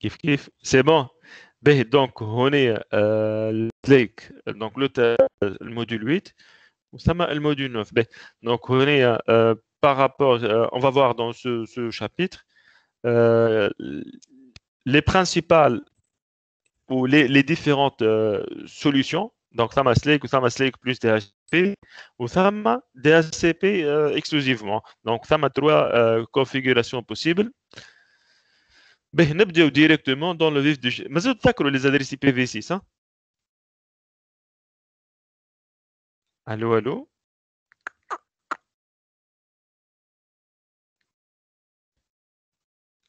Kif c'est bon. Ben, donc, on est euh, donc le, module 8, le module 9. Ben, donc, on est euh, euh, par rapport, on va voir dans ce, chapitre les principales ou les, différentes solutions. Donc, ça Slack ou ma Slack plus DHCP ou ma DHCP exclusivement. Donc, ça m'a trois configurations possibles. Ben, نبداو directement dans le vif du sujet. Mais les adresses IPv6 hein Allô allô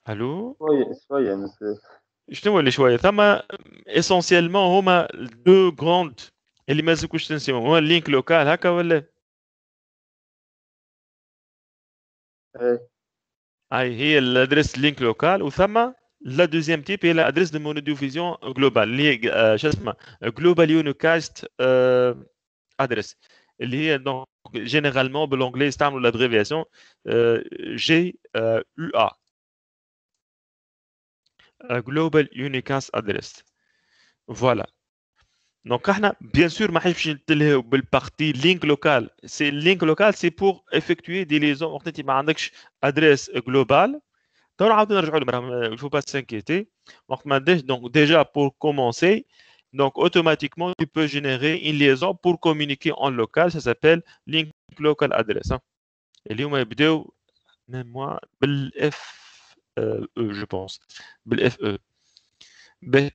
Allô Je monsieur. les essentiellement deux grandes اللي Ou un C'est un local, hein, ah, il l'adresse link local, et puis la deuxième type est l'adresse de monodiffusion globale, qui global euh, Global Unicast euh, Address, qui est généralement, en anglais, on l'abréviation euh, GUA, Global Unicast Address. Voilà. Donc, bien sûr, ma partie link local. C'est link local, c'est pour effectuer des liaisons. y a une adresse globale. Il ne faut pas s'inquiéter. Donc, déjà pour commencer, donc automatiquement, tu peux générer une liaison pour communiquer en local. Ça s'appelle link local address. Hein. Et là, on va même moi, je pense. E. Ben,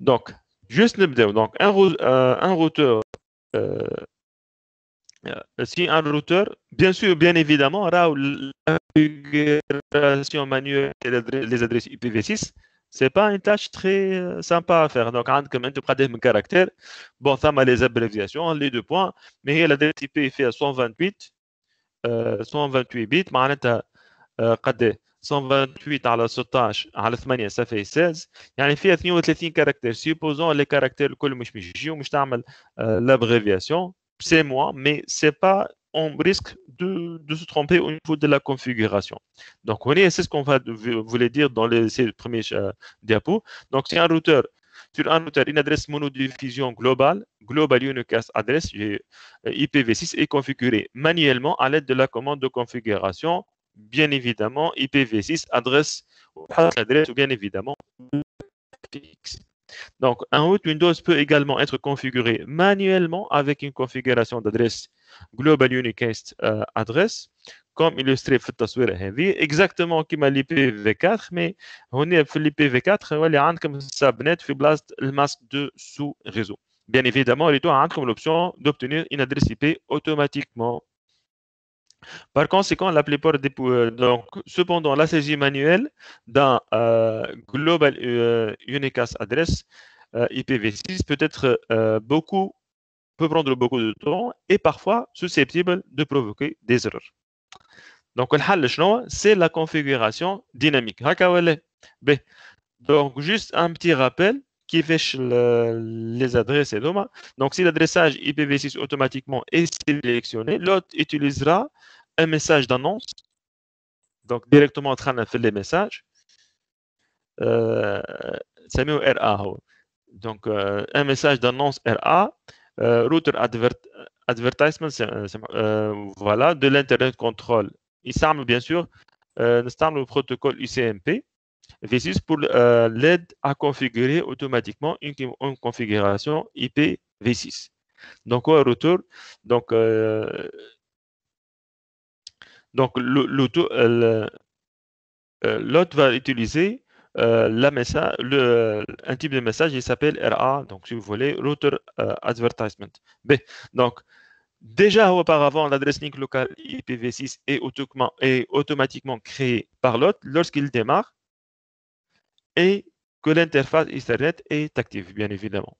donc, Juste le un donc un euh, routeur, euh, euh, si un routeur, bien sûr, bien évidemment, la configuration manuelle des adresses IPv6, c'est pas une tâche très sympa à faire. Donc, comme un caractères, bon, ça m'a les abréviations, les deux points, mais l'adresse IP est fait à 128, 128 bits, معناتها قد 128 sur 16 على 8 ça fait 16 يعني فيها 32 كاركتير les لي كاركتير الكل مش باش يجيو مش تعمل لابريفياسيون c'est on risque de, se tromper au niveau de la configuration. Donc, c'est ce qu'on va voulait dire dans les, ces premiers euh, diapos. Donc, c'est un routeur sur un routeur une adresse monodiffusion globale, Global Unicast Address euh, IPv6 est configurée manuellement à l'aide de la commande de configuration bien évidemment, IPv6 adresse ou bien évidemment Donc, un route Windows peut également être configuré manuellement avec une configuration d'adresse Global Unicast euh, adresse, comme illustré le التصوير heavy, exactement comme lipv 4 mais on 4 il y 4 un ça qui blast le masque de sous réseau. Bien évidemment, il y a l'option d'obtenir une adresse IP automatiquement. Par conséquent, la plupart des euh, donc cependant la saisie manuelle d'un euh, global euh, unicast adresse IPv6 peut être beaucoup peut prendre beaucoup de temps et parfois susceptible de provoquer des erreurs. Donc le c'est la configuration dynamique. Donc juste un petit rappel qui fait les adresses et Donc si l'adressage IPv6 automatiquement est sélectionné, l'hôte utilisera un message d'annonce. Donc, directement, en train de faire les messages. Euh, RA. Donc, euh, un message d'annonce RA, euh, router advertisement, euh, voilà, de l'Internet contrôle Il semble bien sûr, le protocole icmp V6 pour l'aide à configurer automatiquement une, configuration IP V6. Donc, au retour, donc, donc, euh, euh, l'autre va utiliser euh, un type de message, il s'appelle RA, donc si vous voulez, Router Advertisement. B. Donc, déjà auparavant, l'adresse link locale IPv6 est automatiquement, créée par l'autre lorsqu'il démarre et que l'interface Ethernet est active, bien évidemment.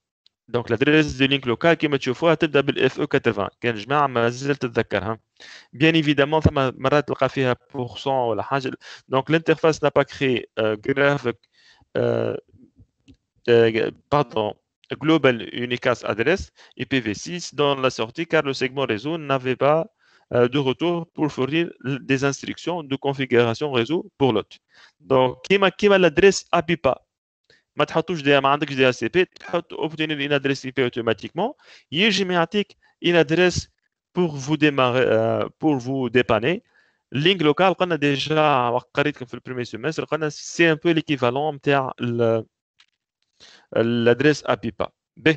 Donc l'adresse دو لينك لوكال كيما تشوفوها تبدا بالاف او 80 Bien évidemment, ça m'a raté بيان ايفيدامون ثم مرات تلقى فيها l'interface n'a pas créé euh, euh, euh, pardon global unicast adresse IPv6 dans la sortie car le segment réseau n'avait pas de retour pour fournir des instructions de configuration réseau pour l'autre. Donc, qui m'a l'adresse APIPA mettre tous les demandes que vous décris peut une adresse IP automatiquement. Il y a géométrique une adresse pour vous euh، dépanner. Link local qu'on a déjà carrément fait le premier semestre. C'est un peu l'équivalent de l'adresse IP. B.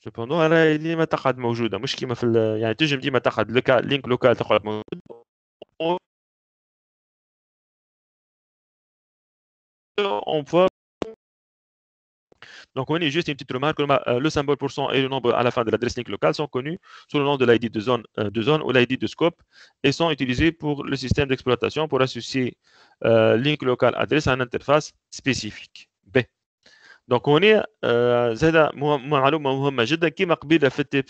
Cependant, il n'est pas toujours là. Je je dis toujours que le link local n'est pas toujours là. Donc, on est juste une petite remarque. Euh, le symbole pourcent et le nombre à la fin de l'adresse link locale sont connus sous le nom de l'ID de zone, euh, de zone ou l'ID de scope et sont utilisés pour le système d'exploitation pour associer euh, link local adresse à une interface spécifique. B. Donc on est معلومه مهمه جدا كيما قبيله في التي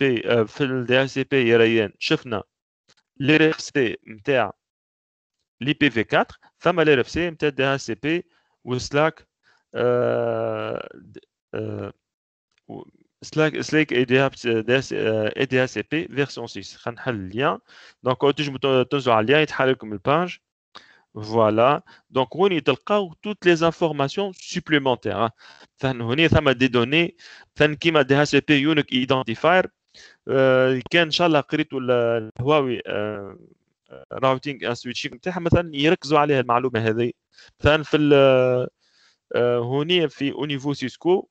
بي في 4 femme à MT سي ou slack euh, سلاك سلاك اي دي اي دي اس بي فيرسيون 6 غنحل اليان دونك تجم تنزل على الليان يتحل لكم الباج تلقاو توت لي y سوبليمونتير les informations ثما دي دوني des كيما دي اس بي يونيك ايدنتيفاير كان ان شاء الله قريتوا الهواوي راوتينغ اند سويتشينغ نتاعها مثلا يركزوا عليها المعلومه هذه مثلا في هوني في اونيفو سيسكو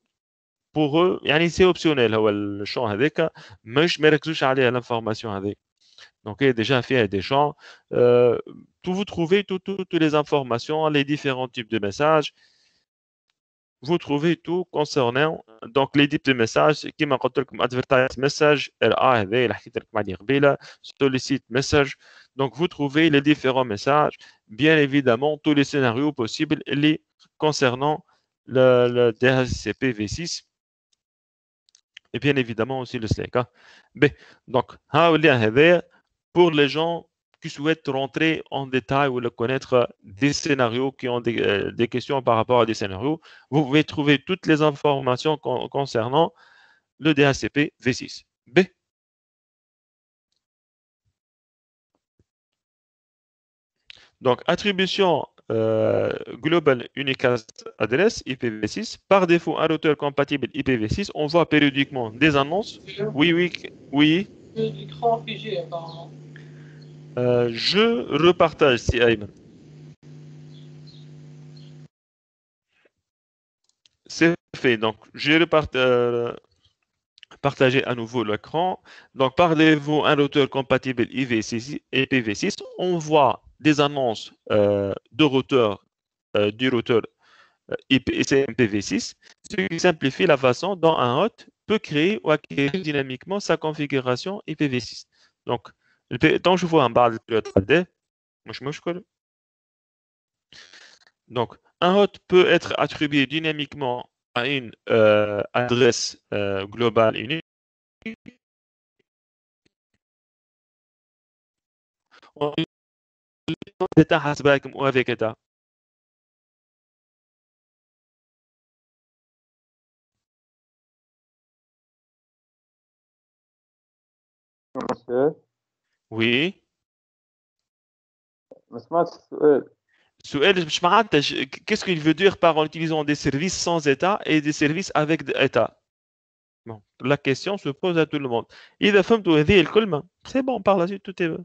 pour eux, يعني optionnel, le هو الشون هذاك مش ما يركزوش عليها لانفورماسيون هذيك Donc, il y a déjà fait des champs. Euh, tout, vous trouvez toutes les informations, les différents types de messages. Vous trouvez tout concernant donc, les types de messages. Qui m'a comme advertise message, RAV, sollicite message. Donc, vous trouvez les différents messages, bien évidemment, tous les scénarios possibles les concernant le, dhcpv V6 bien évidemment aussi le Slack. Hein. donc, pour les gens qui souhaitent rentrer en détail ou le connaître euh, des scénarios, qui ont euh, des, questions par rapport à des scénarios, vous pouvez trouver toutes les informations concernant le DACP V6B. Donc, attribution euh, Global Unicast Address IPv6. Par défaut, un routeur compatible IPv6. On voit périodiquement des annonces. Oui, oui, oui. Euh, je repartage, si C'est fait. Donc, je vais euh, partager à nouveau l'écran. Donc, par vous un routeur compatible 6 IPv6. On voit des annonces euh, de routeurs euh, du routeur euh, ipv 6 ce qui simplifie la façon dont un hôte peut créer ou acquérir dynamiquement sa configuration IPv6. Donc, tant je vois un bar de donc, un hôte peut être attribué dynamiquement à une adresse globale unique avec Oui. Qu'est-ce qu'il veut dire par en utilisant des services sans État et des services avec État La question se pose à tout le monde. C'est bon, par la suite, tout est bon.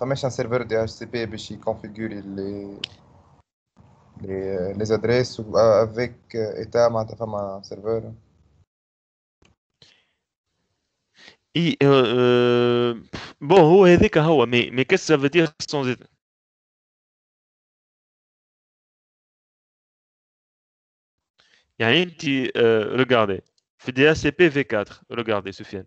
Je suis un serveur DHCP et je configure les euh, adresses euh, avec l'état euh, de ma serveur. Bon, mais qu'est-ce que ça veut dire sans être Il y a une petit. Regardez. Il DHCP V4. Regardez, Soufiane.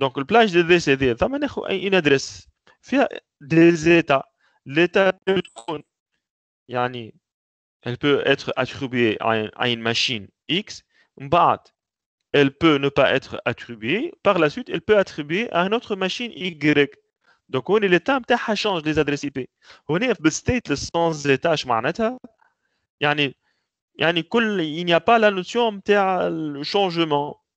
Donc, le plage des DCD, c'est une adresse. Il des états. L'état elle peut être attribuée à une machine X. Elle peut ne pas être attribuée. Par la suite, elle peut attribuer à une autre machine Y. Donc, on est l'état change les adresses IP. On est le stateless sans état. Il n'y a pas la notion de changement.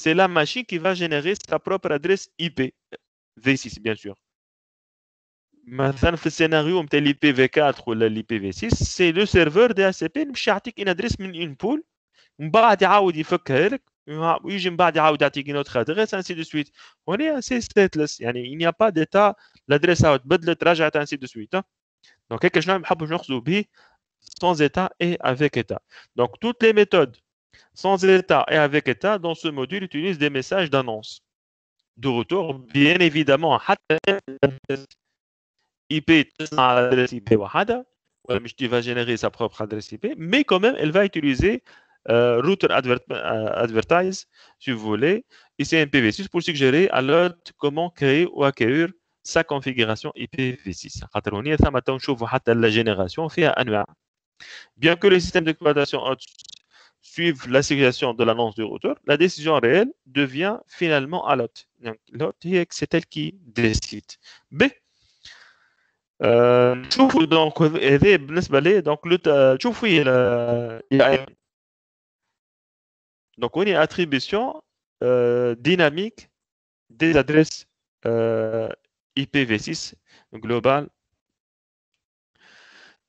c'est la machine qui va générer sa propre adresse IP, V6 bien sûr. Maintenant, le scénario de l'IPv4 ou l'IPv6, c'est le serveur DHCP qui a une adresse une pool, بعد يعاود autre لك ويجي من بعد يعاود يعطيك assez ادريس Il n'y a هنا d'état ستاتلس يعني ان با ديتا لادريس تبدلت رجعت انسي دو suite. Donc, هكا شنو نحبوا ناخذوا dire sans état et avec état. Donc toutes les méthodes sans état et avec état dans ce module utilise des messages d'annonce. De retour, bien évidemment, IP adresse IP elle va générer sa propre adresse IP, mais quand même, elle va utiliser euh, router euh, advertise, si vous voulez, ici pv 6 pour suggérer à l'autre comment créer ou acquérir sa configuration IPv6. Bien que le système d'exploitation Suivre la situation de l'annonce du routeur, la décision réelle devient finalement à l'hôte. Donc, l'hôte, c'est elle qui décide. B. Euh, donc, donc, le, euh, euh, donc, on a attribution euh, dynamique des adresses IPv6 globales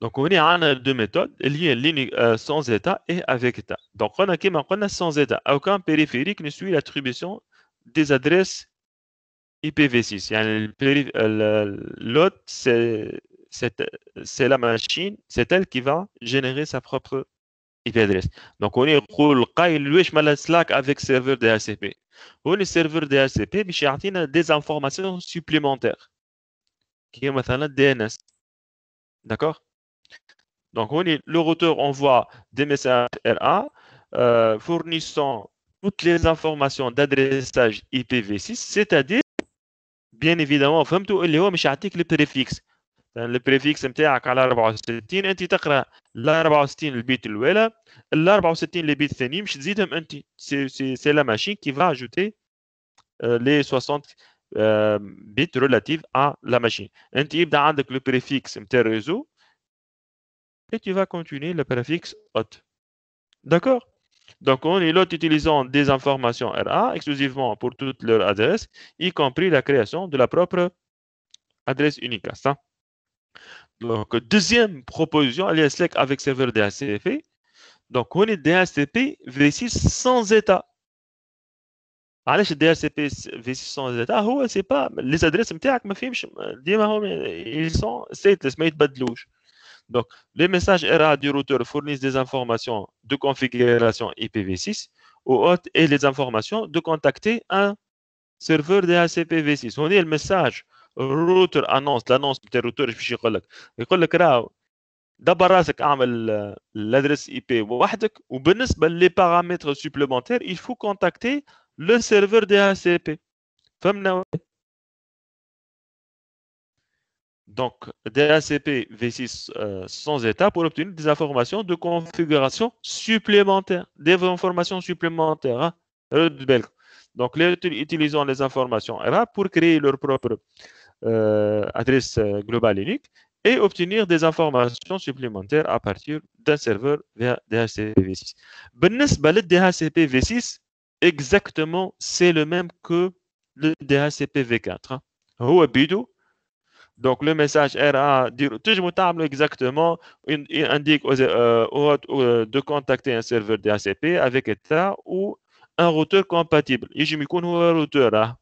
donc, on a deux méthodes, liées euh, sans état et avec état. Donc, on a sans état. Aucun périphérique ne suit l'attribution des adresses IPv6. Euh, l'autre, c'est la machine, c'est elle qui va générer sa propre IP adresse. Donc, on est le Slack avec serveur DHCP. On le serveur DHCP, il a des informations supplémentaires, qui est DNS. D'accord donc, le routeur envoie des messages RA euh, fournissant toutes les informations d'adressage IPv6, c'est-à-dire, bien évidemment, il est le préfixe. Le préfixe est à 64, tu la 64 le bit le la 64 le bit thénim, c'est la machine qui va ajouter euh, les 60 euh, bits relatifs à la machine. Tu as le préfixe le réseau, et tu vas continuer le préfixe hot. D'accord Donc, on est l'hôte utilisant des informations RA exclusivement pour toutes leurs adresses, y compris la création de la propre adresse unique, Donc, deuxième proposition, allez, avec serveur DHCP. Donc, on est DHCP V6 sans état. علاش الدي ار sans بي في 600 هو سي با لي donc, les messages RA du routeur fournissent des informations de configuration IPv6 ou hôte et les informations de contacter un serveur DHCPv6. On dit le message routeur annonce l'annonce du routeur. باش يقول d'abord, euh, l'adresse IP ou les les paramètres supplémentaires, il faut contacter le serveur DHCP donc dhcpv 6 euh, sans état pour obtenir des informations de configuration supplémentaires, des informations supplémentaires. Hein. Euh, donc, les utilisant les informations RA pour créer leur propre euh, adresse globale unique et obtenir des informations supplémentaires à partir d'un serveur via DHCP V6. le DHCP dhcpv 6 exactement, c'est le même que le dhcpv V4. Donc, le message RA, toujours table exactement, il, indique euh, euh, de contacter un serveur DHCP avec ETA ou un routeur compatible. يجي يكون هو routeur.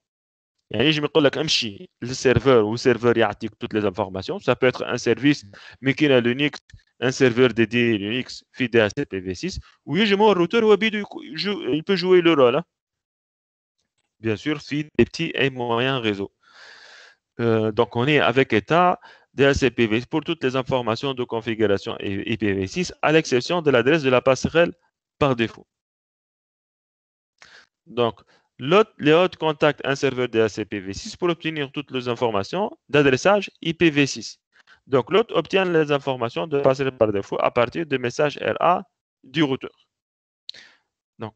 يعني hein. Le serveur ou serveur serveur y يعطيك toutes les informations. Ça peut être un service mais qui a un serveur dédié Linux في 6 v6 me هو un routeur بيدو il peut jouer le rôle. Hein. Bien sûr, في des petits et moyens réseaux. Euh, donc on est avec état DHCPV pour toutes les informations de configuration IPv6, à l'exception de l'adresse de la passerelle par défaut. Donc, les contacte un serveur DHCPv6 pour obtenir toutes les informations d'adressage IPv6. Donc, l'autre obtient les informations de passerelle par défaut à partir de messages RA du routeur. Donc,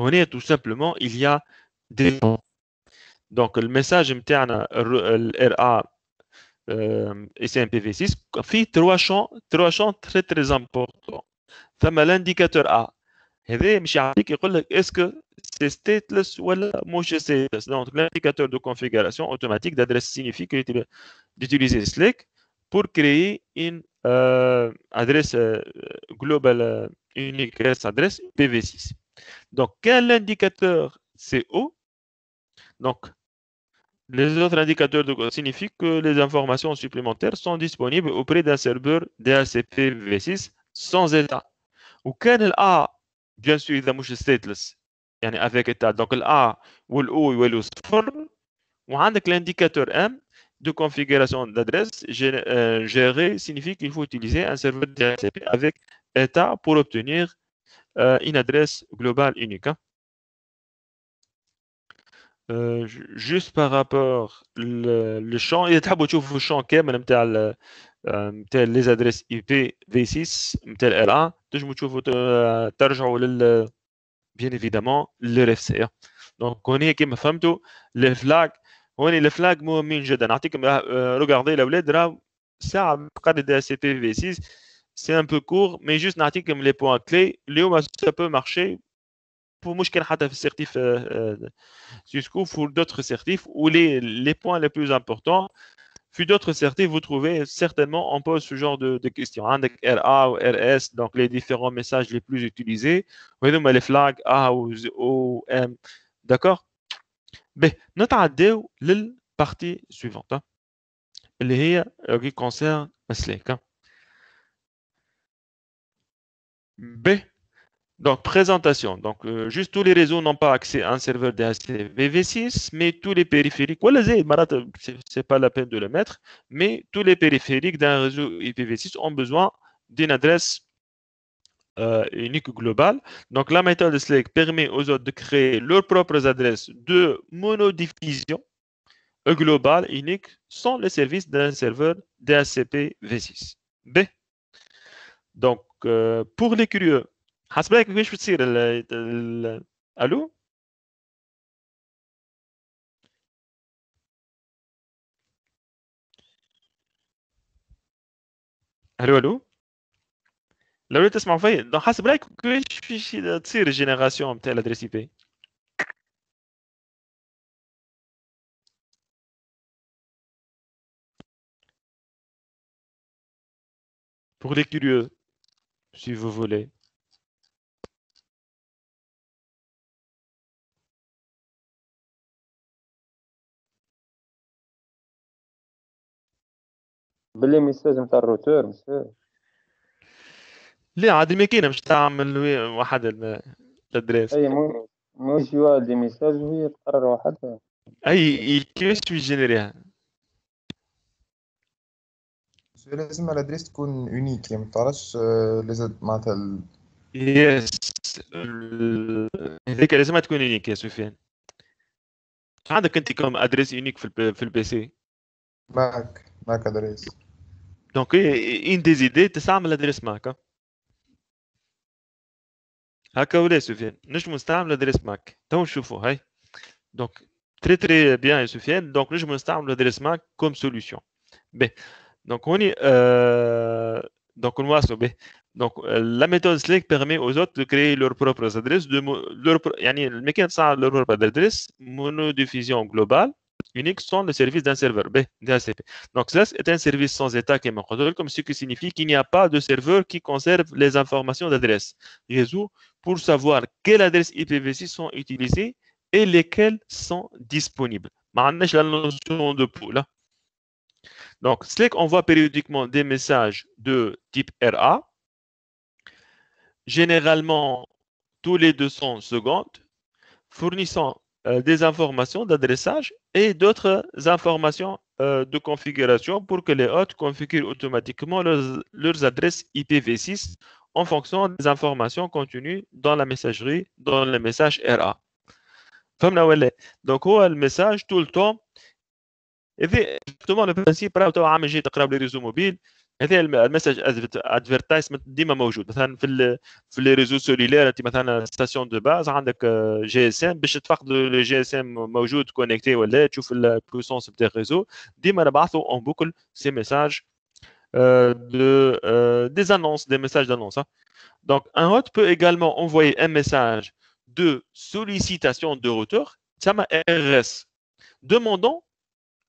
On est tout simplement, il y a des Donc le message RA pv 6 fait trois champs, trois champs très très importants. comme l'indicateur A. Est-ce que c'est لك ou moche stateless? ou l'indicateur de configuration automatique d'adresse signifie d'utiliser Slack pour créer une euh, adresse euh, globale, euh, une adresse PV6. Donc, quel indicateur CO O, Donc, les autres indicateurs de signifient que les informations supplémentaires sont disponibles auprès d'un serveur DHCP V6 sans état. Ou a bien il il مش stateless يعني avec état ou l'O والأو ou صفر ou l'indicateur M de configuration d'adresse euh, gérée signifie qu'il faut utiliser un serveur DHCP avec état pour obtenir euh, une adresse globale unique. Hein. Euh, juste par rapport le, champ, il y a des champ qui euh, 6 les adresses IPv6, tel L1, je bien évidemment le RFC. Hein. Donc, on est qui me le flag, on est le flag, je article, regardez la ouled, de 6 c'est un peu court, mais juste article comme les points clés. Léo, ça peut marcher pour Mouchkel un certif jusqu'au pour d'autres certifs ou les, points les plus importants. Pour d'autres certifs, vous trouvez certainement, on pose ce genre de, de questions. Hein, RA ou RS, donc les différents messages les plus utilisés. les flags A ou, M. D'accord Mais ben, notre à la partie suivante, qui hein. concerne Slack. Hein. B. Donc, présentation. Donc, euh, juste tous les réseaux n'ont pas accès à un serveur dhcpv 6 mais tous les périphériques, voilà, euh, c'est pas la peine de le mettre, mais tous les périphériques d'un réseau IPv6 ont besoin d'une adresse euh, unique globale. Donc, la méthode SLEC permet aux autres de créer leurs propres adresses de monodiffusion globale unique sans le service d'un serveur dhcpv 6 B. Donc, donc, euh, pour les curieux, Hasbek, que je peux dire Allô Allô, allô La route est ma faille. Donc, Hasbek, que je peux dire génération de l'adresse IP Pour les curieux. si vous voulez. باللي ميساج نتاع الروتور مسير لا عاد ما باش تعمل واحد الادريس اي مش يوالدي ميساج وهي تقرر وحدها اي كيفاش تجينيريها بس لازم الادريس تكون يونيك يعني ما تعرفش آه، لازم معناتها ال... يس هذيك لازمها تكون يونيك يا سفيان عندك انت كم ادريس يونيك في البي... في البي سي معك معك ادريس دونك اين دي زيدي تستعمل ادريس ماك هكا ولا سفيان نجمو نستعمل ادريس ماك تو نشوفو هاي دونك تري تري بيان يا سفيان دونك نجمو نستعمل ادريس ماك كوم سوليوشن بيه Donc, on est, euh, donc, on donc, euh, la méthode Slack permet aux autres de créer leurs propres adresses, de, leur, le mécanisme a leur propre adresse, monodiffusion globale, unique sans le service d'un serveur, B, Donc, ça, est un service sans état qui est comme ce qui signifie qu'il n'y a pas de serveur qui conserve les informations d'adresse réseau pour savoir quelles adresses IPv6 sont utilisées et lesquelles sont disponibles. Maintenant, on a la notion de pool. Hein. Donc, Slack envoie périodiquement des messages de type RA, généralement tous les 200 secondes, fournissant euh, des informations d'adressage et d'autres informations euh, de configuration pour que les hôtes configurent automatiquement leurs, adresses IPv6 en fonction des informations contenues dans la messagerie, dans le message RA. Donc, est le message tout le temps et c'est exactement le principe, par exemple, quand on vient d'accueillir les réseaux mobiles, les messages d'advertisement est toujours présents. Par exemple, dans les réseaux cellulaires, tu exemple dans une station de base, avec GSM, pour que le GSM soit connecté ou non, et que la présence de ces réseaux, ils sont en boucle, ces messages d'annonce. Hein. Donc, un hôte peut également envoyer un message de sollicitation de retour, qui s'appelle RRS, demandant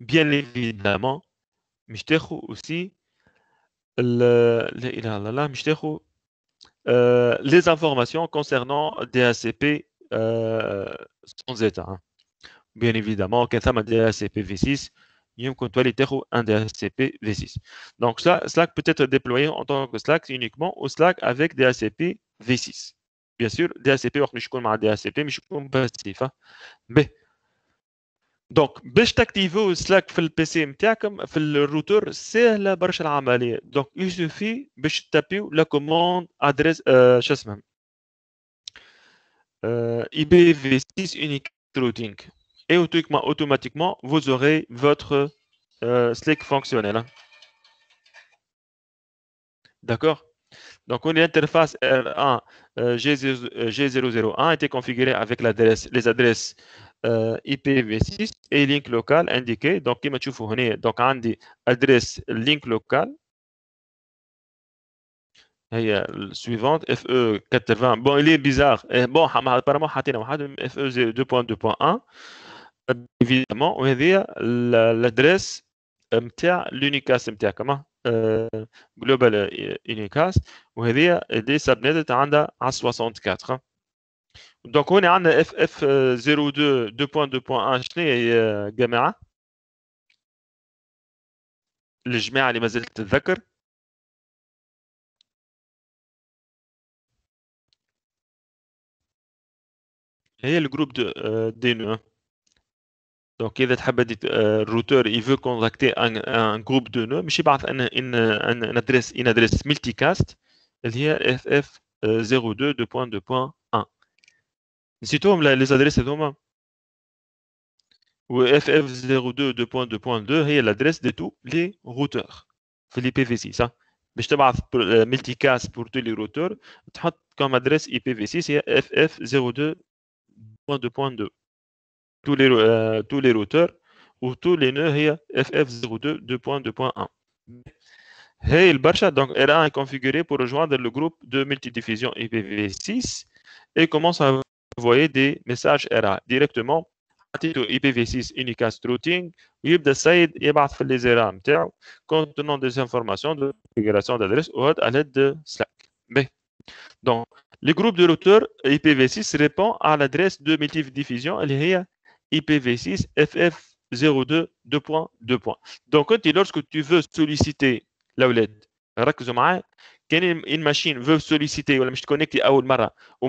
Bien évidemment, Mishtekhu aussi, euh, les informations concernant DACP euh, sans état. Hein. Bien évidemment, quand ça m'a DACP V6, il y un DACP V6. Donc, ça, Slack peut être déployé en tant que Slack uniquement au Slack avec DACP V6. Bien sûr, DACP, je suis DACP, mais je suis passif. Mais donc, biche t'activer Slack sur le PC, sur comme le routeur, c'est la barre de Donc, il suffit de taper la commande adresse sais euh، ibv6 unique routing et automatiquement, vous aurez votre euh، Slack fonctionnel. D'accord? Donc, on interface l'interface euh, 1 g 001 été configurée avec les adresses euh, IPv6 et link local indiqué. Donc, comme tu vois ici, donc, adresse link local. la suivante FE 80 bon il est bizarre eh, bon apparemment y e a FE 2.2.1 évidemment dire l'adresse نتاع l'unicast نتاع كما global unicast وهذه اللي des عندها على 64 donc, on a FF02, 2.2.1, je l'ai gammé. Les vous Et le groupe de nœuds. Euh, e Donc, il euh, le veut contacter un groupe de nœuds. E il une adresse multicast. Il y FF02, as les adresses ou ff 0222 est l'adresse de tous les routeurs C'est l'IPv6 IPv6 te le euh, multicast pour tous les routeurs comme adresse IPv6 c'est ff 0222 tous les euh, tous les routeurs ou tous les nœuds sont ff 0221 et le البرشا donc r est configuré pour rejoindre le groupe de multidiffusion IPv6 et commence à envoyer des messages RA directement. à titre IPv6 unicast routing, contenant des informations de configuration d'adresse ou à l'aide de Slack. Donc, le groupe de routeur IPv6 répond à l'adresse de multiple diffusion, elle est IPv6 FF02 Donc, quand lorsque tu veux solliciter la OLED, quand une machine veut solliciter ou la machine connectée à Oulmara, ou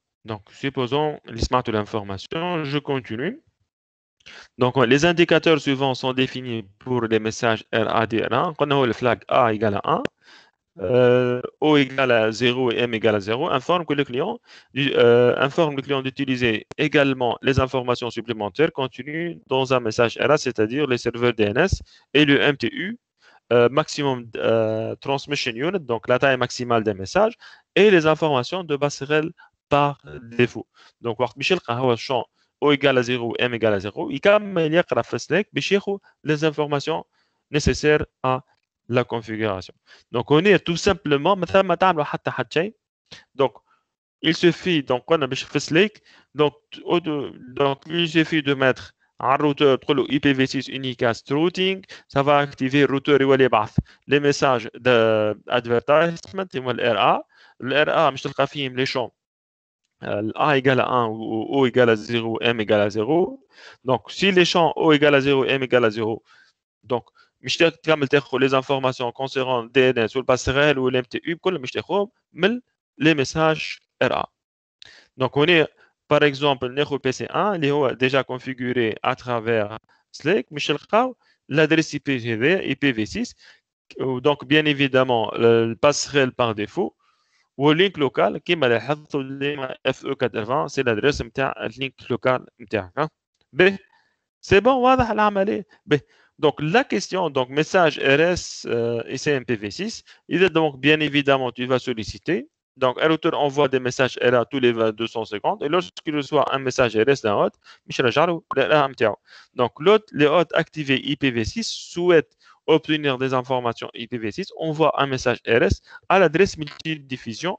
Donc, supposons l'ISMAT de l'information, je continue. Donc, les indicateurs suivants sont définis pour les messages radr 1 on a le flag A égale à 1, euh, O égale à 0 et M égale à 0, informe que le client euh, informe le client d'utiliser également les informations supplémentaires contenues dans un message RA, c'est-à-dire les serveurs DNS et le MTU, euh, maximum transmission unit, donc la taille maximale des messages, et les informations de passerelle par défaut. Donc, quand Michel les champ O égale à 0, M égale à 0, il كمل يقرا في السلاك les informations nécessaires à la configuration. Donc, on est tout simplement, حتى Donc, il suffit, donc on a باش donc, donc il suffit de mettre un routeur le IPv6 unicast routing, ça va activer le routeur et les messages d'advertisement, le RA. Le RA مش تلقى les champs euh, a égale à 1 ou O égale à 0, M égale à 0. Donc, si les champs O égale à 0, M égale à 0, donc, les informations concernant DNS sur le passerelle ou l'MTU, les messages RA. Donc, on est, par exemple, le PC1, il est déjà configuré à travers Slack, l'adresse IPv6. Euh, donc, bien évidemment, le passerelle par défaut local qui كيما لاحظتوا ديما اف fe 80 سي لادريس نتاع اللينك لوكال نتاعك c'est سي بون واضح العمليه Donc la question, donc message RS un ICMPv6, il est donc bien évidemment, tu vas solliciter. Donc un envoie des messages RA tous les 22 secondes et lorsqu'il reçoit un message RS d'un hôte, Michel Jarou, Donc l'autre les hôtes activés IPv6 souhaitent obtenir des informations IPv6, on voit un message RS à l'adresse multidiffusion.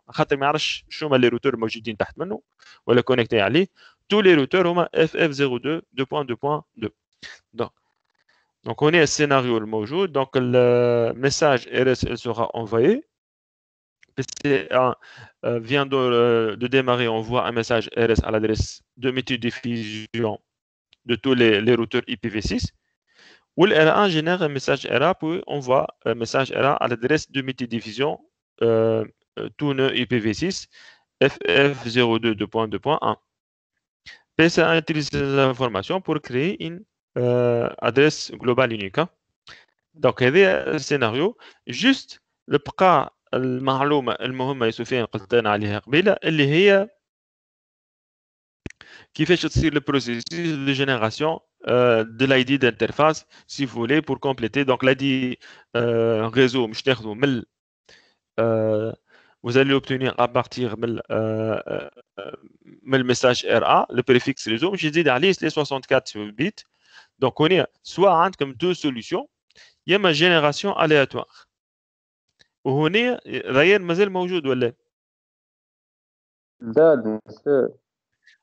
les routeurs ou à Tous les routeurs ff 0222 Donc, donc, on est un scénario le mot Donc, le message RS sera envoyé. pc euh, vient euh, de, démarrer, on voit un message RS à l'adresse de diffusion de tous les routeurs IPv6 où R1 génère un message ERA, puis on voit un message ERA à l'adresse de multidiffusion division tout IPv6 ff 02221 PC1 utilise ces pour créer une euh, adresse globale unique. Hein. Donc, il y a un scénario. Juste le cas, le le Ali a euh, qui fait le processus de génération euh, de l'ID d'interface, si vous voulez, pour compléter. Donc, l'ID euh, réseau, euh, vous allez obtenir à partir le message RA, le préfixe réseau, j'ai dit dans les 64 bits. Donc, on est soit comme deux solutions, il y a ma génération aléatoire. On وهنا رايان مازال موجود ولا لا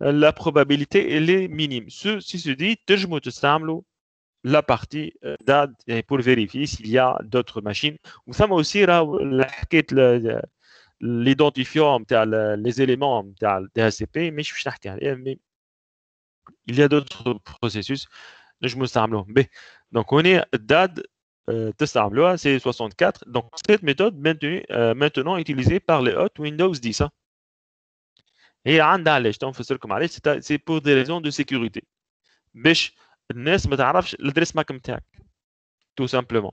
la probabilité elle est minime. Ceci se dit, la partie euh, d'AD pour vérifier s'il y a d'autres machines. Ou ça aussi l'identifiant les éléments DHCP, mais je suis mais il y a d'autres processus. Je me semble. Donc on est DAD euh, hein, c'est 64. Donc cette méthode maintenant, euh, maintenant utilisée par les Hot Windows 10. Il y a un d'aller je c'est pour des raisons de sécurité. Mais je n'ai ce matin à l'adresse Mac. Tout simplement.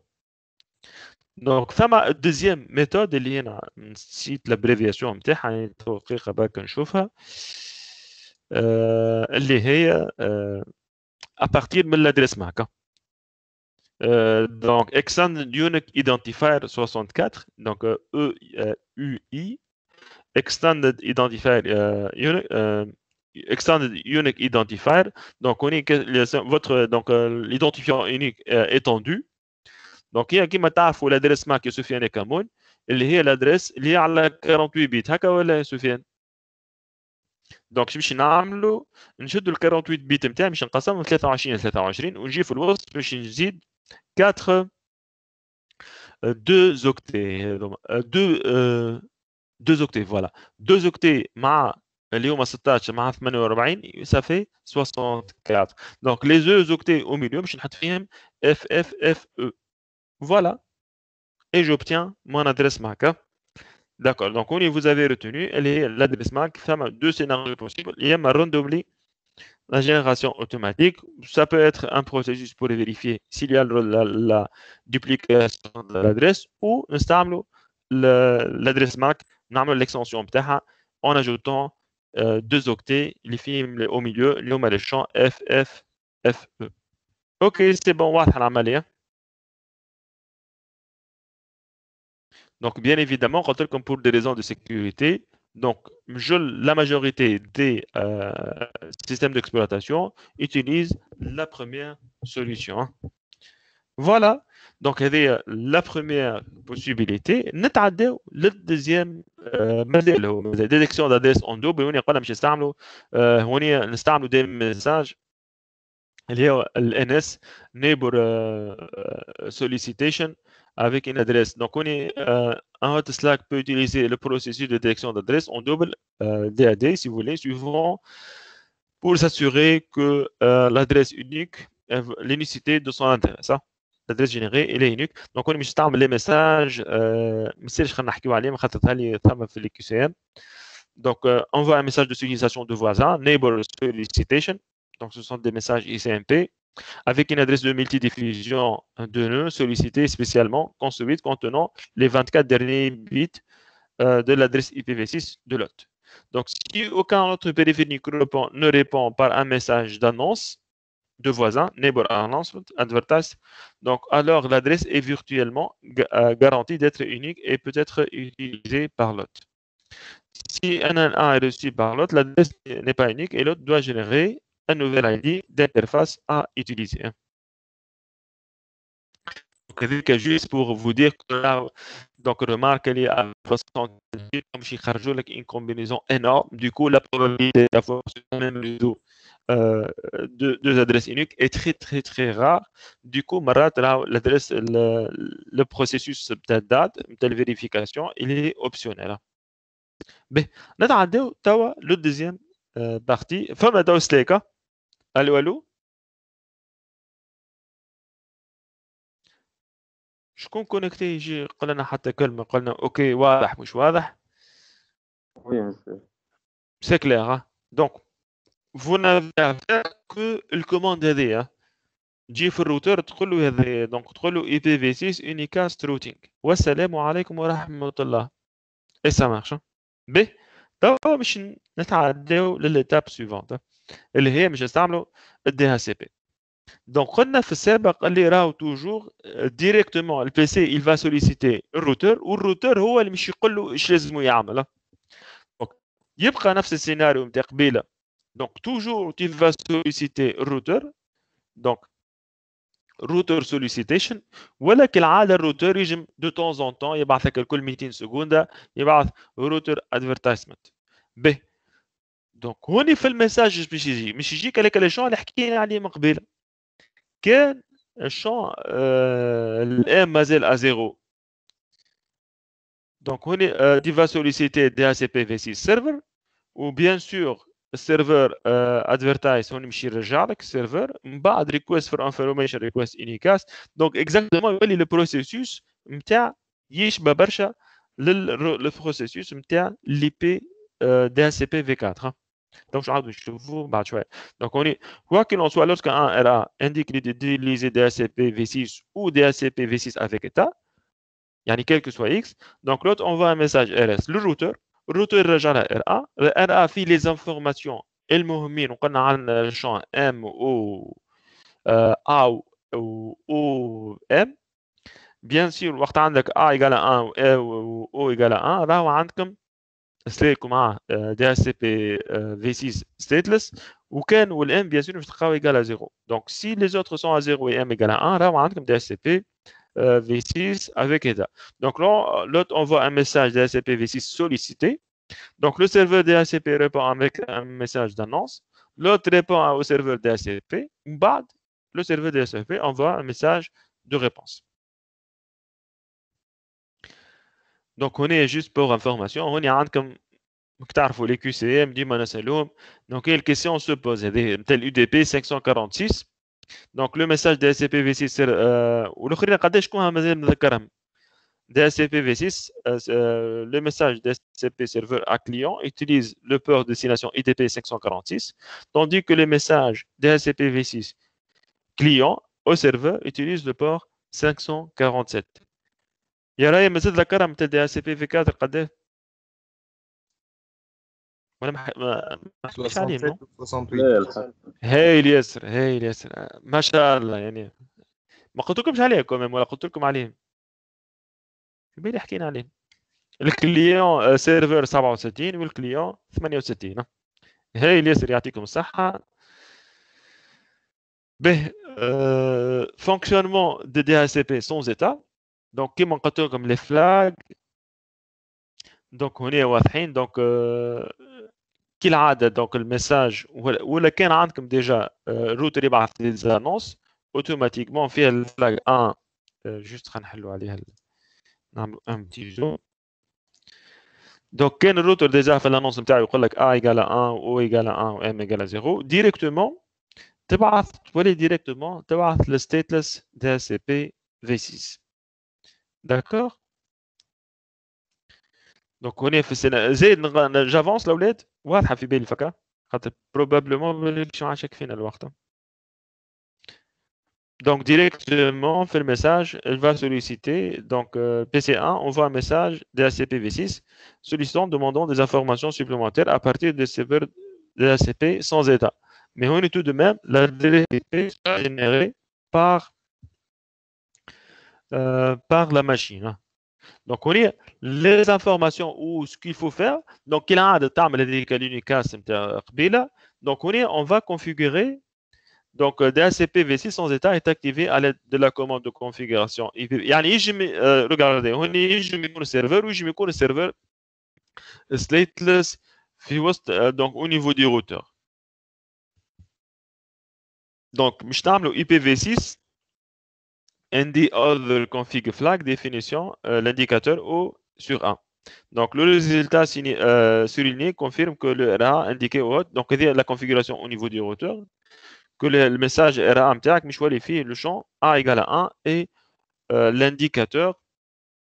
Donc ça deuxième méthode et lien site l'abréviation de théâtre. Je trouve que je peux Euh, elle est euh, à partir de l'adresse Mac. Hein. Euh, donc exsangue unique identifier 64 donc eui. E, euh, extended identifier euh, unique, euh, extended unique identifier. Donc, on est, votre donc euh, l'identifiant unique étendu. Euh, donc, il y a qui m'a تعرفوا l'adresse MAC سفيان Il اللي هي l'adresse اللي على 48 بيت هكا ولا vais دونك باش نعملو نشدو le 48 bits. بيت نتاعي باش On 23 23 ونجي في الوسط vais نزيد 4 2 octets. 2 euh, 2 octets, voilà. 2 octets ma Ma 16 ma 48 ça fait 64. Donc les deux octets au milieu, je suis pas F F F e. Voilà. Et j'obtiens mon adresse MAC. Hein. D'accord. Donc on vous avez retenu l'adresse MAC, à deux scénarios possibles, il y a ma la génération automatique, ça peut être un processus pour vérifier s'il y a la, duplication de l'adresse ou stable, l'adresse MAC normalement l'extension en ajoutant euh, deux octets les films au milieu le les champs F F F E on va Donc, bien évidemment, pour des raisons de sécurité, donc, la majorité des euh, systèmes d'exploitation utilisent la première solution. Hein. Voilà. Donc, euh, la première possibilité. Nous le deuxième euh, détection d'adresse en double. On euh, des messages. NS Neighbor Solicitation avec une adresse. Donc, on un hot Slack peut utiliser le processus de détection d'adresse en double DAD, si vous voulez, suivant, pour s'assurer que l'adresse unique, l'unicité de son adresse. Hein l'adresse générée et les دونك donc on نستعمل لي ميساج ما Donc, on euh, voit un message de sollicitation de voisin, neighbor solicitation. Donc, ce sont des messages ICMP avec une adresse de multidiffusion de nœuds sollicités spécialement construite contenant les 24 derniers bits euh, de l'adresse IPv6 de l'hôte. Donc, si aucun autre périphérique ne répond par un message d'annonce, de voisins, neighbor announcement, advertise. Donc, alors l'adresse est virtuellement euh, garantie d'être unique et peut être utilisée par l'autre. Si un A est reçu par l'autre, l'adresse n'est pas unique et l'autre doit générer un nouvel ID d'interface à utiliser. vous dire que là, donc remarque elle est à comme une combinaison énorme du coup la probabilité d'avoir ce même réseau euh, deux, deux, adresses uniques est très, très, très rare. Du coup, l'adresse, le, le, processus de date, de vérification, il est optionnel. Mais, le deuxième euh, partie. Femme Slack. Allô, allô? شكون كونكتي يجي يقول لنا حتى كلمة قلنا اوكي واضح مش واضح وي سي كلير دونك فو que le commande هذه تجي في الروتر تقول له هذا دونك تقول له اي بي في 6 يونيكاست روتينغ والسلام عليكم ورحمه الله اي سا مارش ب تو باش نتعداو للتاب سيفونت اللي هي باش نستعملوا الدي ها سي بي دونك قلنا في السابق اللي راهو توجور ديريكتومون البي سي يل فا سوليسيتي الروتر والروتر هو اللي مش يقول له ايش لازم يعمل يبقى نفس السيناريو نتاع قبيله Donc, toujours, tu vas solliciter router. Donc, router sollicitation. Ou alors, il a le router régime de temps en temps. Il va faire quelques minutes en seconde. Il va a router advertisement. B. Donc, on fait le message. Je me suis dit que les champs sont a dit à sont les champs. Quel champ est à zéro. Donc on 0 Donc, tu vas solliciter DACPv6 Server. Ou bien sûr. Serveur eh, Advertise, on est sur le serveur, on a request for information, un request in Donc, exactement, le processus, on eh, a le processus, on l'IP dscp V4. Donc, je de vous dire. Donc, on est, quoi que l'on soit, lorsqu'un RA indique de déliser DHCP V6 ou dscp V6 avec état, quel que soit X, donc l'autre envoie un message RS, le routeur retournez de la RA. La RA fait les informations L-MOMI, donc on a champ M ou O-M. Bien sûr, on va que A égale à 1 ou O égale à 1, RA va entendre que A, V6, stateless, ou KN ou M bien sûr, on va à 0. Donc, si les autres sont à 0 et M égale à 1, RA va entendre que DSCP euh, V6 avec EDA. Donc là, l'autre envoie un message d'ACP V6 sollicité. Donc le serveur DHCP répond avec un message d'annonce. L'autre répond au serveur DHCP. Bad, le serveur DHCP envoie un message de réponse. Donc on est juste pour information, on est comme faire les QCM du Donc دونك question se question بوز UDP 546 donc, le message DSCPv6, euh, hein, euh, euh, le message DSCP serveur à client utilise le port destination ITP 546, tandis que le message DSCPv6 client au serveur utilise le port 547. Il y a message de 4 ولا ما ما حكيتش عليهم هايل ياسر هايل ياسر ما شاء الله يعني ما قلت لكمش عليه ولا قلت لكم عليهم بالي حكينا عليهم الكليون آه، سيرفر 67 والكليون 68 هايل ياسر يعطيكم الصحة به فونكسيونمون دي دي سي بي سون ايتا دونك كيما قلت لكم لي فلاغ دونك هنا واضحين دونك Donc, le message, ou lequel euh, a déjà un route qui va des annonces, automatiquement, via le flag 1, euh, juste un petit peu. Donc, quel route qui va faire une annonce, comme ça, vous voyez A égale à 1, O égale à 1, M égale à 0, directement, vous voyez directement, vous voyez le stateless DSCP V6. D'accord Donc, on est fait, c'est, j'avance là où l'on probablement probablement Donc directement, on fait le message, elle va solliciter, donc euh, PC1 envoie un message de 6 sollicitant, demandant des informations supplémentaires à partir des serveurs de la sans état. Mais on est tout de même, la par, euh, par la machine. Hein. Donc on est les informations ou ce qu'il faut faire. Donc, il a de تعمل c'est Donc, on, est, on va configurer. Donc, euh, DACP 6 sans état est activé à l'aide de la commande de configuration. un regarder euh, regardez, est يجي le serveur je le serveur stateless euh, donc au niveau du routeur. Donc, مش le IPv6 ND other config flag définition l'indicateur ou sur 1. Donc, le résultat euh, sur confirme que le RA indiqué au donc la configuration au niveau du routeur, que le, message RA MTAC, filles le champ A égale à 1 et euh, l'indicateur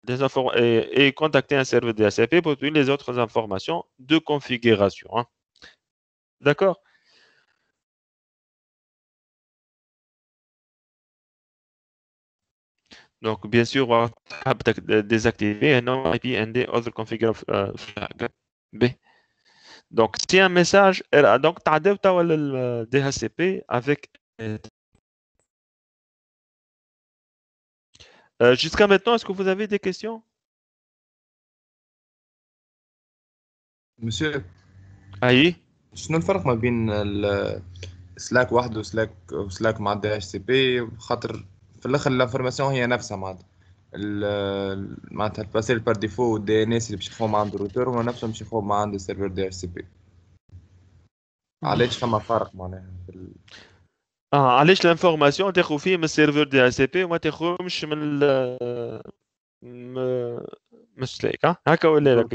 l'indicateur et, et, contacter un serveur DHCP pour toutes les autres informations de configuration. Hein. D'accord Donc, bien sûr, WhatsApp désactiver un nom IP ND Other Configure euh, Flag B. Donc, si un message, donc, tu as le DHCP avec. Euh, Jusqu'à maintenant, est-ce que vous avez des questions? Monsieur. Ah oui. الفرق pas بين سلاك bien Slack, un Slack, slack ma dhcp, في الاخر لافورماسيون هي نفسها معناتها معناتها الباسير بار ديفو دي ان اس اللي باش يخدموا مع عند الروتور هو نفسه باش يخدموا مع عند السيرفر دي ار سي بي علاش فما فرق معناها في اه علاش الانفورماسيون تاخذ فيه من السيرفر دي اس سي بي وما تاخذهمش من ال مش السلايك هكا ولا لا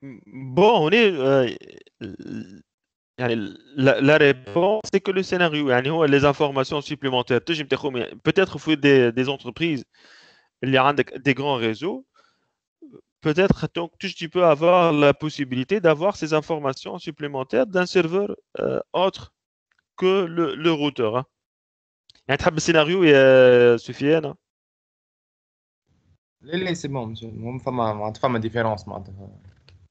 Bon, on est, euh, euh, la, réponse, c'est que le scénario, les informations supplémentaires, oh, peut-être faut des, des entreprises, il y des grands réseaux, peut-être tu peux avoir la possibilité d'avoir ces informations supplémentaires d'un serveur euh, autre que le, routeur. Hein. Le scénario est suffisant. Hein. c'est bon, je ne fais pas ma différence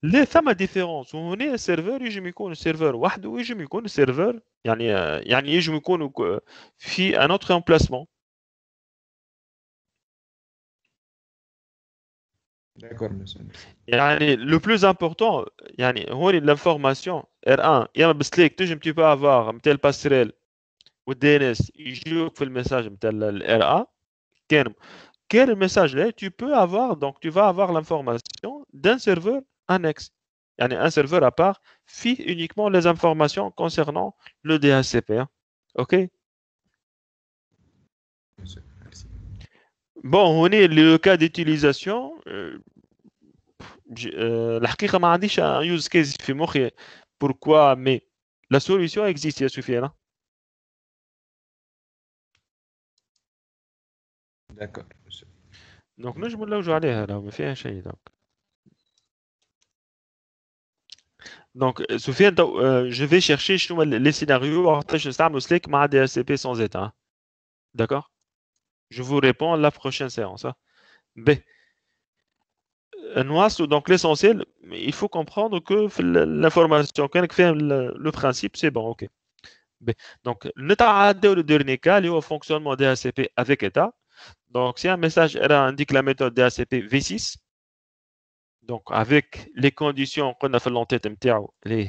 les thèmes à différence on est un serveur et je me coule serveur un et je me serveur, y a me coule un autre emplacement. D'accord monsieur. le plus important, y a les R1. il Y a un bleslé que tu peux avoir, mettez le passerelle ou DNS, il je fais le message, mettez le R1. Quel quel message là? Tu peux avoir donc tu vas avoir l'information d'un serveur annexe. Il y a un serveur à part fit uniquement les informations concernant le DHCP. Hein. OK Bon, on est le cas d'utilisation. Euh, euh, la ما عنديش un use case pourquoi mais la solution existe il D'accord. Donc, donc je vais نلوجو عليها لو ما فيها un دونك Donc, euh, euh, je vais chercher les scénarios sans état. Hein. D'accord Je vous réponds à la prochaine séance. Hein. B. Noir, donc l'essentiel, il faut comprendre que l'information, le principe, c'est bon, ok. B. Donc, le dernier cas, lié au fonctionnement DHCP avec état. Donc, si un message indique la méthode DHCP V6, donc, avec les conditions qu'on a fait l'entête MTAO, les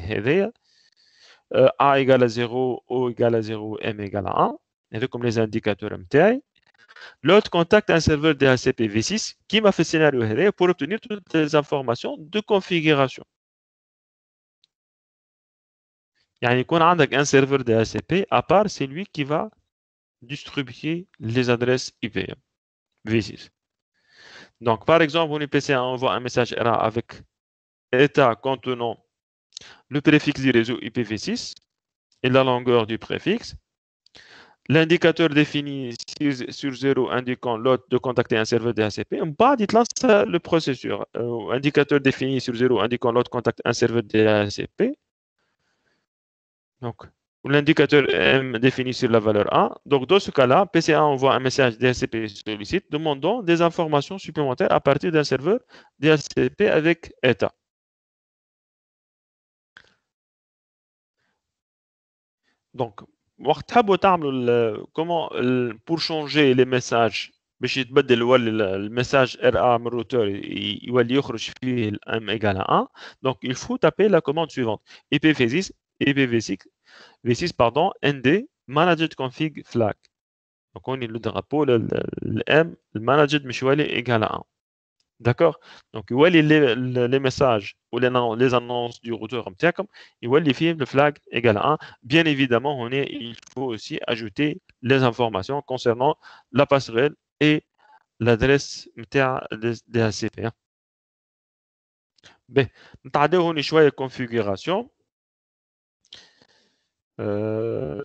euh, A égale à 0, O égale à 0, M égale à 1, et comme les indicateurs MTI. L'autre contacte un serveur DHCP V6 qui m'a fait scénario pour obtenir toutes les informations de configuration. Il y a un serveur DHCP à part c'est lui qui va distribuer les adresses IPM V6. Donc, par exemple, IPCA envoie un message RA avec état contenant le préfixe du réseau IPv6 et la longueur du préfixe. L'indicateur défini sur 0 indiquant l'hôte de contacter un serveur DHCP. On va lance le processus. Euh, indicateur défini sur 0 indiquant l'hôte contacte un serveur DHCP. Donc, l'indicateur M défini sur la valeur 1 Donc, dans ce cas-là, PCA envoie un message DHCP sollicite demandant des informations supplémentaires à partir d'un serveur DHCP avec ETA. Donc, comment pour changer les messages le message RA message 1 donc il faut taper la commande suivante ipv 6 v6 pardon nd managed config flag Donc, on est le drapeau le m le managed مش allé égal à 1 D'accord Donc, il y les, les messages ou les, annonces du routeur, il y a les le flag égal à 1. Bien évidemment, on est, il faut aussi ajouter les informations concernant la passerelle et l'adresse de hein. ben, la CPR. Ben, on a une configuration euh,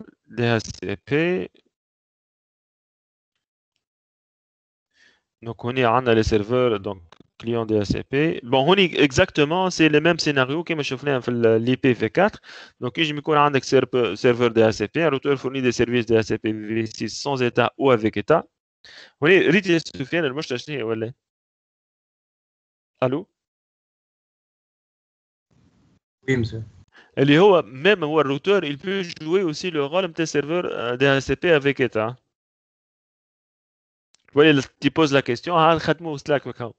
Donc on Donc, on en les serveurs, donc client DHCP. Bon, on est exactement, c'est le même scénario que je faisais dans l'IPv4. Donc, je me connais un serveur DHCP. Un routeur fournit des services DHCP v6 sans état ou avec état. On est, Riti Soufiane, le je Allô? Oui, monsieur. Et même un routeur, il peut jouer aussi le rôle de serveur euh, DHCP avec état. voyez, tu poses la question. Ah, on mots slack avec moi.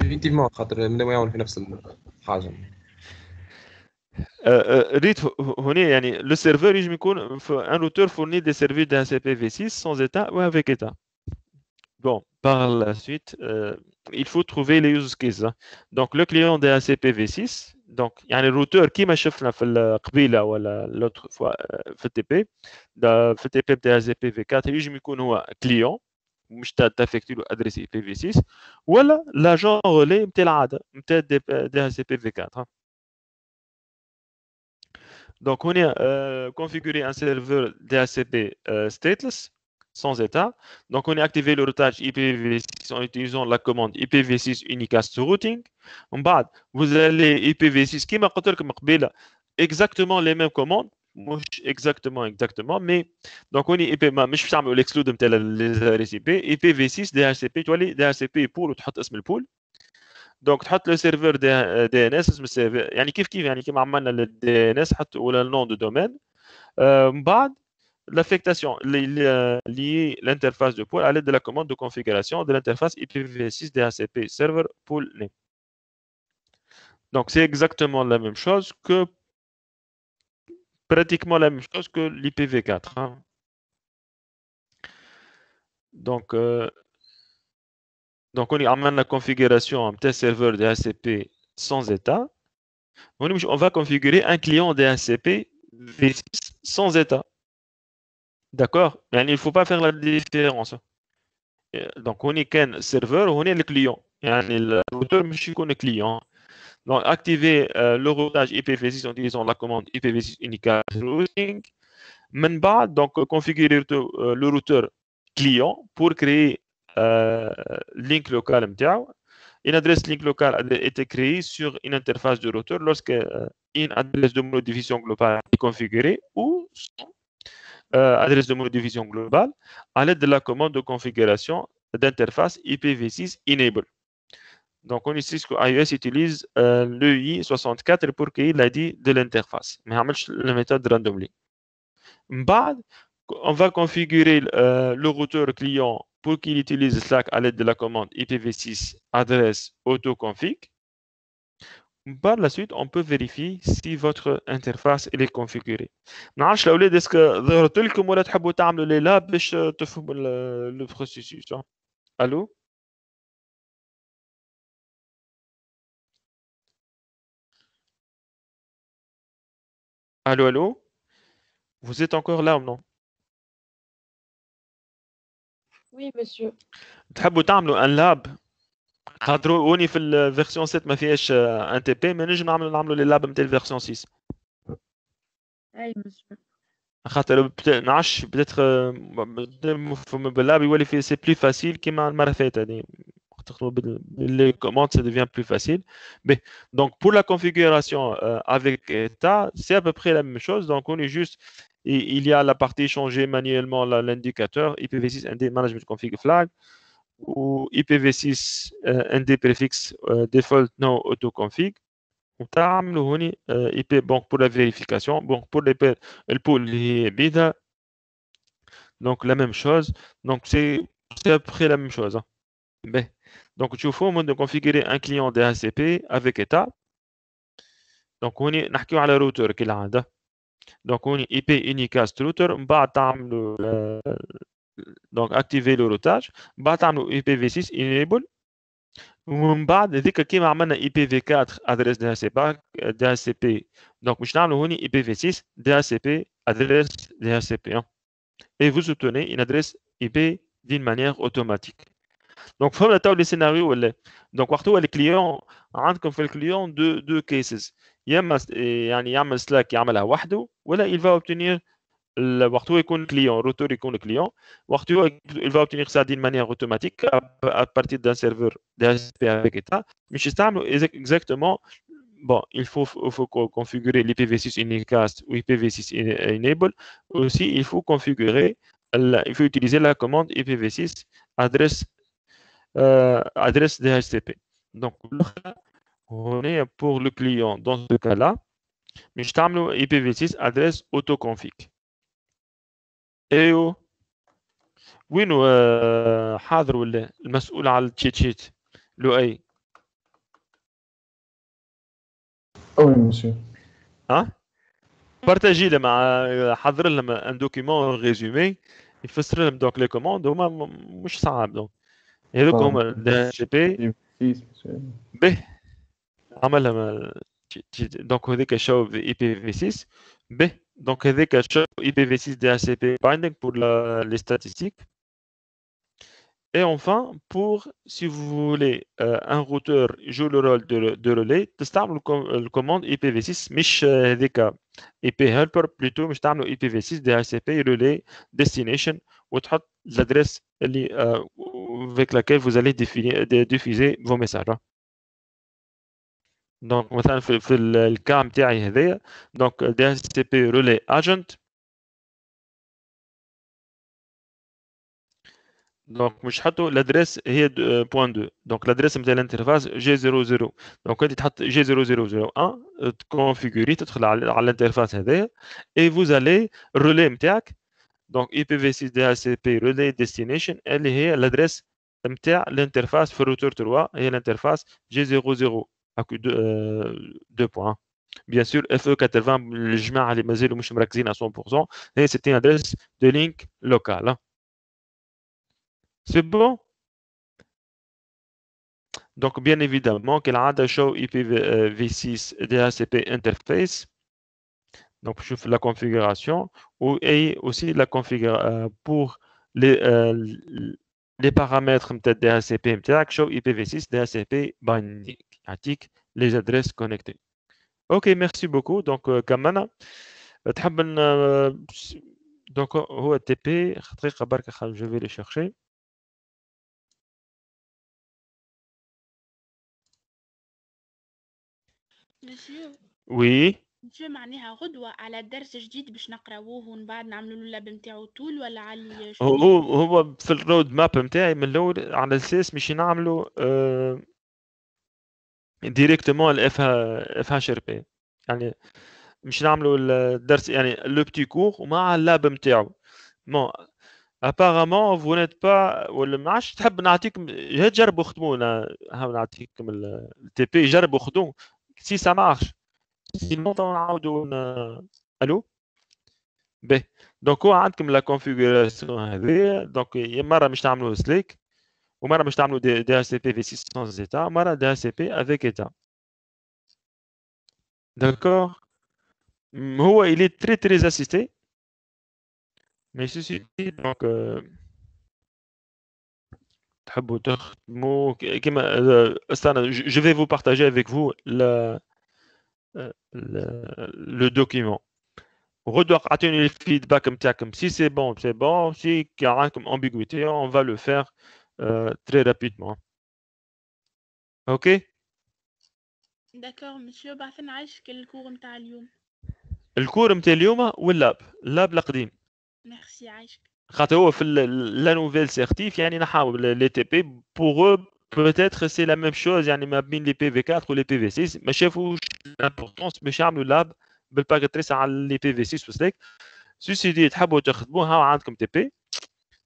Vingt et un quatre. Demain, même. Euh, euh, Rite, le serveur, un routeur fournit des services DHCP v6 sans état ou avec état. Bon, par la suite il faut trouver les use cases. Hein. Donc, le client dhcpv 6 donc, il y a un routeur qui m'a là ou l'autre fois, FTP, FTP dhcpv 4 il me connaît client, je t'ai affecté l'adresse ipv 6 ou l'agent genre les العاده نتاع ad, دي 4 donc on a euh, configuré un serveur DHCP euh, stateless sans état. Donc, on a activé le routage IPv6 en utilisant la commande IPv6 unicast routing. En bas, vous allez IPv6 qui m'a exactement les mêmes commandes. Exactement, exactement, mais donc on est IPv6, mais je vais l'exclude les RCP, IPv6, DHCP, tu vois DHCP pour tu as le pool, donc تحط لو le serveur اسم السيرفر يعني كيف كيف يعني كيما l'affectation euh, liée l'interface de pool à l'aide de la commande de configuration de l'interface IPv6 DHCP Server Pool Name. Donc, c'est exactement la même chose que pratiquement la même chose que l'IPv4. Hein. Donc, euh, donc, on amène la configuration un serveur DHCP sans état. On va configurer un client DHCP V6 sans état. D'accord Il ne faut pas faire la différence. Donc, on est qu'un serveur, on est le client. Le routeur, je suis le client. Donc, activer euh, le routage IPv6 en utilisant la commande IPv6 Unicast Routing. Maintenant, donc, configurer euh, le routeur client pour créer un euh, link local. Une adresse link local a été créée sur une interface de routeur lorsque une adresse de modification globale est configurée ou euh, adresse de vision globale, à l'aide de la commande de configuration d'interface IPv6 Enable. Donc, on utilise que iOS utilise euh, le l'EI64 pour créer l'ID de l'interface. Mais la méthode randomly. Bad, on va configurer euh, le routeur client pour qu'il utilise Slack à l'aide de la commande IPv6 adresse autoconfig. Par la suite, on peut vérifier si votre interface est configurée. Nous avons dit que vous que vous avez dit vous avez que vous le processus. Hein. Allô? Allô, allô? Vous êtes encore là ou non? Oui, monsieur. Vous avez dit un lab ah. خاطر اوني في version 7 ma فيهاش NTP mais nous je pas le lab لي version la version 6 اي مزبوط خاطر نعش le lab, باللاب يولي plus plus que comme la les commandes, ça devient plus facile. donc, pour la configuration euh, avec ETA, c'est à peu près la même chose. Donc, on est juste, il, y a la partie changer manuellement l'indicateur IPv6 ND Management Config Flag ou IPv6 euh, ND prefix euh, default no auto config. On a une IP bon, pour la vérification. Bon, pour les bids, euh, donc la même chose. Donc c'est à peu la même chose. Mais, hein. ben, donc tu fais au de configurer un client DHCP avec état. Donc on est n'a à la routeur qu'il a. Hein, donc on est IP unicast router. On va le donc activez le routage, batam IPv6 enable, m'embadez de quelqu'un amène IPv4 adresse DHCP DHCP. Donc vous changez le IPv6 DHCP adresse DHCP1 et vous obtenez une adresse IP d'une manière automatique. Donc faudra faire des scénarios là. Donc partout les clients, quand on fait le client de deux cases, il y a un Slack il y à seul, ou il va obtenir le وقت client, retour كليون le client كليون il va obtenir ça d'une manière automatique à à partir serveur' serveur DHCP avec état. Mais je يستعملوا exactement bon, il faut, faut, configurer l'IPv6 unicast ou IPv6 enable. Aussi, il faut configurer, il faut utiliser la commande IPv6 adresse, euh, adresse DHCP. Donc, on est pour le client dans ce cas-là, mais je IPv6 adresse autoconfig. ايو وينو آه، حاضر ولا المسؤول على التشيت شيت لؤي او مسيو ها بارتاجي له آه، مع حضر لهم ان دوكيمون ريزومي يفسر لهم دوك لي كوموند هما مش صعاب دونك هذوك هما جي بي به عملها دونك هذيك شاوب اي بي في 6 e به Donc, avec IPv6 DHCP binding pour les statistiques. Et enfin, pour, si vous voulez, euh, un routeur joue le rôle de, relais, testable le, le commande IPv6, مش IP helper, plutôt IPv6 DHCP relay destination l'adresse euh, avec laquelle vous allez diffuser vos messages. Hein. Donc, dans le cas est là. Donc, DHCP Relay Agent. Donc, je vous l'adresse est 2.2. Donc, l'adresse est l'interface G00. Donc, quand vous avez G0001, vous configurez l'interface. Et vous allez relay MTAC. Donc, IPv6 e DHCP Relay Destination. Elle est l'adresse MTA l'interface, le 3, et l'interface g 00 à euh, deux, points. Hein. Bien sûr, FE80, le chemin les Mazil, le Mouchimrakzin à 100%, et c'était une adresse de link locale. Hein. C'est bon? Donc, bien évidemment, qu'elle a show IPv6 euh, DHCP interface. Donc, je fais la configuration ou, et aussi la configuration euh, pour les, les paramètres de DHCP, show IPv6 DHCP binding. يعطيك لي ادريس كونيكتي اوكي ميرسي بوكو دونك كملنا تحب دونك هو تي بي دقيقه برك خل جو في لي شيرشي وي مسيو معناها غدوة على درس جديد باش نقراوه ومن بعد نعملوا له اللاب نتاعو طول ولا على هو هو في الرود ماب نتاعي من الاول على الاساس مشي نعملوا آه ديريكتومون لافها اف اتش ار بي يعني مش نعملوا الدرس يعني لو بتي كور ومع اللاب نتاعو مو ابارامون فو نيت با ولا ما عادش تحب نعطيكم جربوا خدمونا ها نعطيكم التي بي جربوا خدوه سي سا مارش سينون نعاودوا الو به دونك عندكم لا كونفيغوراسيون هذه دونك مره مش تعملوا سليك Ou باش تعملوا دي, دي اش سي 600 زيتا مره دي avec سي D'accord. افيك هو il est très très assisté mais ceci donc تحبوا تخدموا كما استنى je vais vous partager avec vous le euh, le document Redoc, attendez le feedback comme ça, comme si c'est bon, c'est bon. Si il y a une ambiguïté, on va le faire très rapidement. OK داكوغ مسيو بعث نعيشك الكور نتاع اليوم الكور نتاع اليوم واللاب اللاب القديم ميرسي عايشك خاطر هو في لا نوفيل سيرتيف يعني نحاول لي تي بي بوغ بوتيتر سي لا ميم شوز يعني ما بين لي بي في 4 ولي بي في 6 ما شافوش الامبورتونس باش يعملوا لاب بالباك تريس على لي بي في 6 وسليك سوسيدي تحبوا تخدموها عندكم تي بي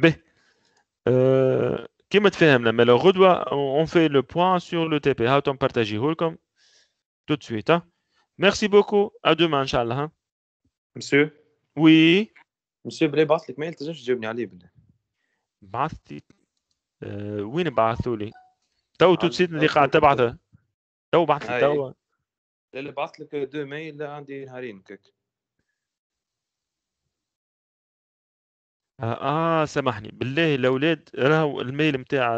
به كيما تفهمنا مالا غدوه اون في لو بوان سور لو تي بي هاو نبارتاجيه لكم تو دو سويت ميرسي بوكو ا دومان ان شاء الله مسيو وي مسيو بلي بعث لك ميل تنجمش تجاوبني عليه بالله بعثتي وين بعثوا لي تو تو سيت اللي قاعد تبعثه تو بعث لي تو لا لا بعثت لك دو ميل عندي نهارين كيك آه سامحني بالله الأولاد راهو الميل نتاع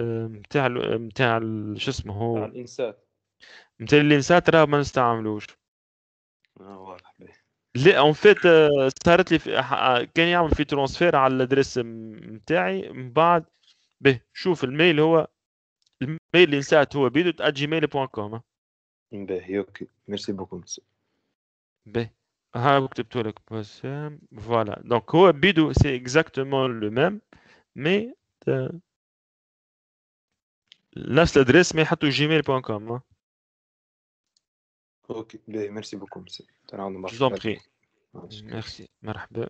نتاع نتاع شو اسمه هو الإنسات نتاع الإنسات راه ما نستعملوش اه واضح لا اون آه، فيت صارت لي في- آه، آه، كان يعمل في ترونسفير على الادريس نتاعي من بعد به شوف الميل هو الميل اللي نسات هو بيدو @gmail.com باهي اوكي ميرسي بوكو به Voilà. Donc, c'est exactement le même, mais c'est euh, l'adresse, mais tout gmail.com. Hein. Ok, ben, merci beaucoup. Je vous en prie. Merci. Merci.